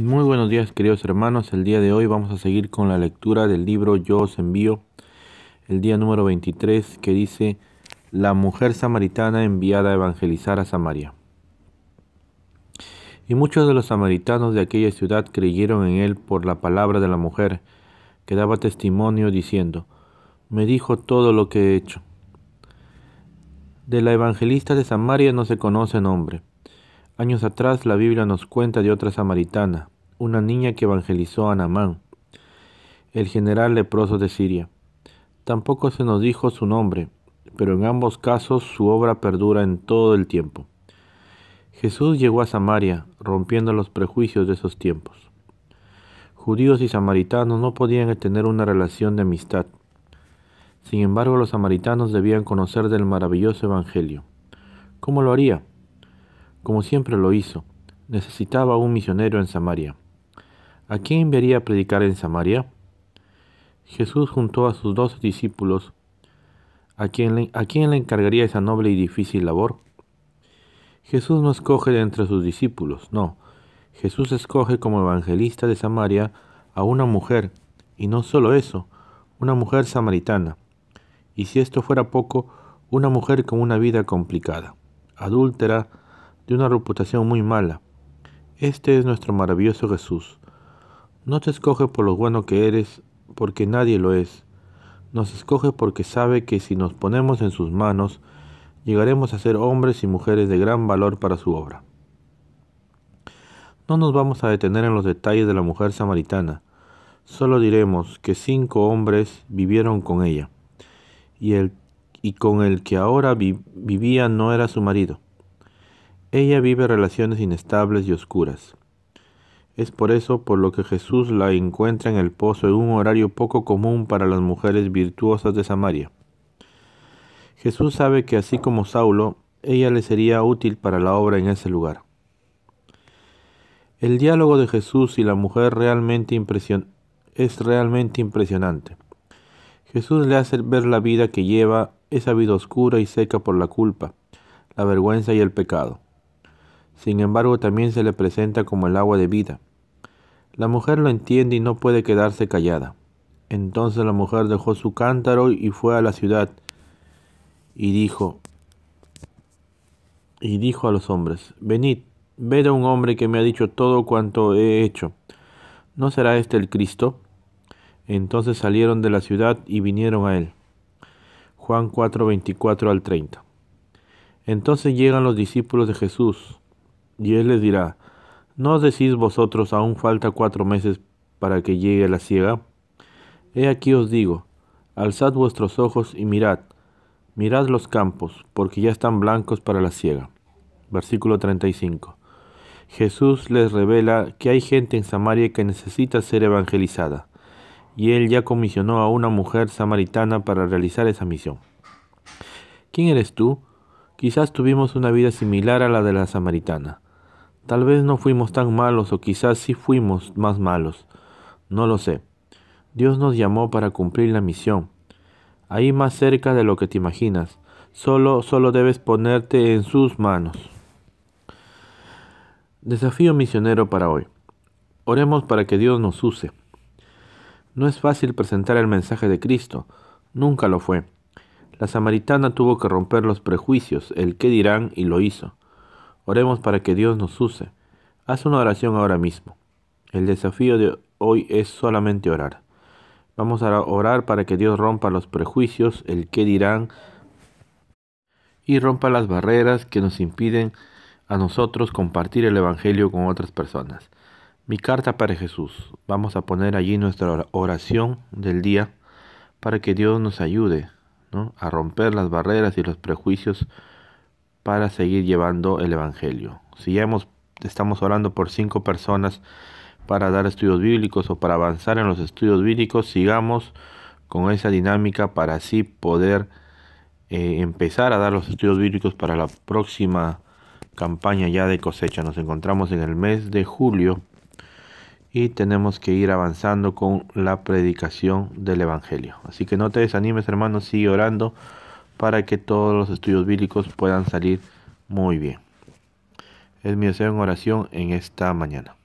Muy buenos días queridos hermanos, el día de hoy vamos a seguir con la lectura del libro Yo os envío, el día número 23 que dice La mujer samaritana enviada a evangelizar a Samaria. Y muchos de los samaritanos de aquella ciudad creyeron en él por la palabra de la mujer que daba testimonio diciendo, me dijo todo lo que he hecho. De la evangelista de Samaria no se conoce nombre Años atrás la Biblia nos cuenta de otra samaritana, una niña que evangelizó a Namán, el general leproso de Siria. Tampoco se nos dijo su nombre, pero en ambos casos su obra perdura en todo el tiempo. Jesús llegó a Samaria, rompiendo los prejuicios de esos tiempos. Judíos y samaritanos no podían tener una relación de amistad. Sin embargo, los samaritanos debían conocer del maravilloso Evangelio. ¿Cómo lo haría? como siempre lo hizo. Necesitaba un misionero en Samaria. ¿A quién enviaría a predicar en Samaria? Jesús juntó a sus dos discípulos. ¿A quién, le, ¿A quién le encargaría esa noble y difícil labor? Jesús no escoge de entre sus discípulos, no. Jesús escoge como evangelista de Samaria a una mujer, y no solo eso, una mujer samaritana. Y si esto fuera poco, una mujer con una vida complicada, adúltera, de una reputación muy mala. Este es nuestro maravilloso Jesús. No te escoge por lo bueno que eres, porque nadie lo es. Nos escoge porque sabe que si nos ponemos en sus manos, llegaremos a ser hombres y mujeres de gran valor para su obra. No nos vamos a detener en los detalles de la mujer samaritana, solo diremos que cinco hombres vivieron con ella, y, y con el que ahora vivía no era su marido. Ella vive relaciones inestables y oscuras. Es por eso por lo que Jesús la encuentra en el pozo en un horario poco común para las mujeres virtuosas de Samaria. Jesús sabe que así como Saulo, ella le sería útil para la obra en ese lugar. El diálogo de Jesús y la mujer realmente es realmente impresionante. Jesús le hace ver la vida que lleva, esa vida oscura y seca por la culpa, la vergüenza y el pecado. Sin embargo, también se le presenta como el agua de vida. La mujer lo entiende y no puede quedarse callada. Entonces la mujer dejó su cántaro y fue a la ciudad y dijo, y dijo a los hombres, venid, ved a un hombre que me ha dicho todo cuanto he hecho. ¿No será este el Cristo? Entonces salieron de la ciudad y vinieron a él. Juan 4:24 al 30. Entonces llegan los discípulos de Jesús y él les dirá, ¿no decís vosotros aún falta cuatro meses para que llegue la ciega? He aquí os digo, alzad vuestros ojos y mirad, mirad los campos, porque ya están blancos para la ciega. Versículo 35. Jesús les revela que hay gente en Samaria que necesita ser evangelizada, y él ya comisionó a una mujer samaritana para realizar esa misión. ¿Quién eres tú? Quizás tuvimos una vida similar a la de la samaritana. Tal vez no fuimos tan malos o quizás sí fuimos más malos. No lo sé. Dios nos llamó para cumplir la misión. Ahí más cerca de lo que te imaginas. Solo, solo debes ponerte en sus manos. Desafío misionero para hoy. Oremos para que Dios nos use. No es fácil presentar el mensaje de Cristo. Nunca lo fue. La samaritana tuvo que romper los prejuicios, el qué dirán, y lo hizo. Oremos para que Dios nos use. Haz una oración ahora mismo. El desafío de hoy es solamente orar. Vamos a orar para que Dios rompa los prejuicios, el qué dirán, y rompa las barreras que nos impiden a nosotros compartir el Evangelio con otras personas. Mi carta para Jesús. Vamos a poner allí nuestra oración del día para que Dios nos ayude ¿no? a romper las barreras y los prejuicios para seguir llevando el Evangelio. Si ya hemos, estamos orando por cinco personas para dar estudios bíblicos o para avanzar en los estudios bíblicos, sigamos con esa dinámica para así poder eh, empezar a dar los estudios bíblicos para la próxima campaña ya de cosecha. Nos encontramos en el mes de julio y tenemos que ir avanzando con la predicación del Evangelio. Así que no te desanimes hermanos, sigue orando para que todos los estudios bíblicos puedan salir muy bien. Es mi deseo en oración en esta mañana.